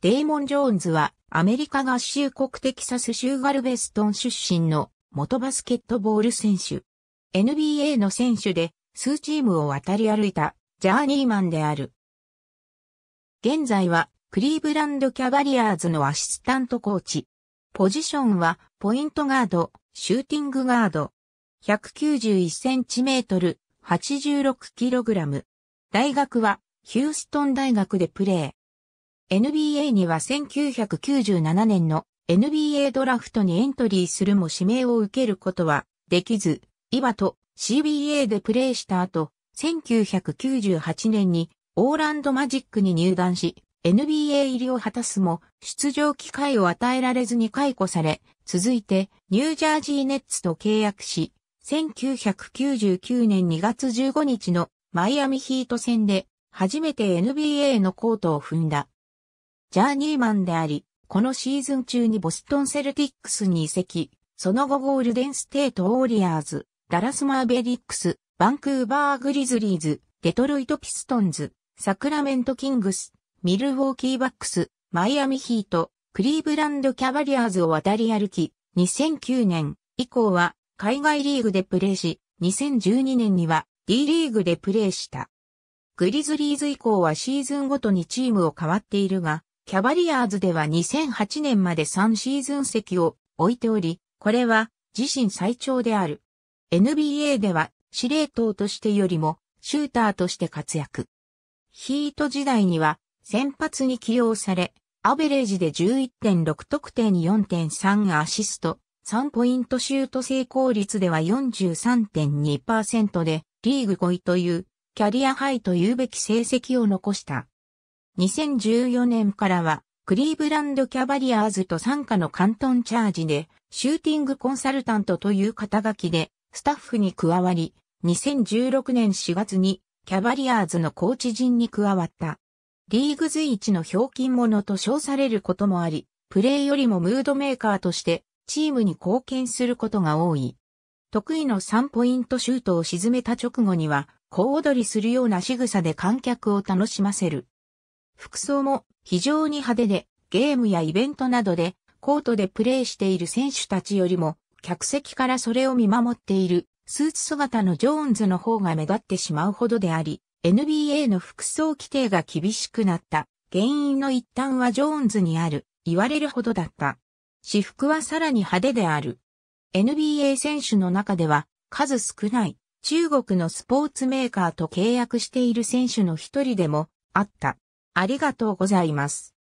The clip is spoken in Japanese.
デーモン・ジョーンズはアメリカ合衆国テキサス州ガルベストン出身の元バスケットボール選手。NBA の選手で数チームを渡り歩いたジャーニーマンである。現在はクリーブランドキャバリアーズのアシスタントコーチ。ポジションはポイントガード、シューティングガード。191センチメートル、86キログラム。大学はヒューストン大学でプレー。NBA には1997年の NBA ドラフトにエントリーするも指名を受けることはできず、イバと CBA でプレーした後、1998年にオーランドマジックに入団し、NBA 入りを果たすも、出場機会を与えられずに解雇され、続いてニュージャージーネッツと契約し、1999年2月15日のマイアミヒート戦で初めて NBA のコートを踏んだ。ジャーニーマンであり、このシーズン中にボストンセルティックスに移籍、その後ゴールデンステートウォリアーズ、ダラスマーベリックス、バンクーバーグリズリーズ、デトロイトピストンズ、サクラメントキングス、ミルウォーキーバックス、マイアミヒート、クリーブランドキャバリアーズを渡り歩き、2009年以降は海外リーグでプレーし、2012年には D リーグでプレーした。グリズリーズ以降はシーズンごとにチームを変わっているが、キャバリアーズでは2008年まで3シーズン席を置いており、これは自身最長である。NBA では司令塔としてよりもシューターとして活躍。ヒート時代には先発に起用され、アベレージで11.6得点に4.3アシスト、3ポイントシュート成功率では43.2%でリーグ5位というキャリアハイというべき成績を残した。2014年からは、クリーブランドキャバリアーズと傘下のト東チャージで、シューティングコンサルタントという肩書きで、スタッフに加わり、2016年4月に、キャバリアーズのコーチ陣に加わった。リーグ随一のひょうきん者と称されることもあり、プレーよりもムードメーカーとして、チームに貢献することが多い。得意の3ポイントシュートを沈めた直後には、小躍りするような仕草で観客を楽しませる。服装も非常に派手で、ゲームやイベントなどでコートでプレーしている選手たちよりも、客席からそれを見守っているスーツ姿のジョーンズの方が目立ってしまうほどであり、NBA の服装規定が厳しくなった原因の一端はジョーンズにある、言われるほどだった。私服はさらに派手である。NBA 選手の中では数少ない中国のスポーツメーカーと契約している選手の一人でもあった。ありがとうございます。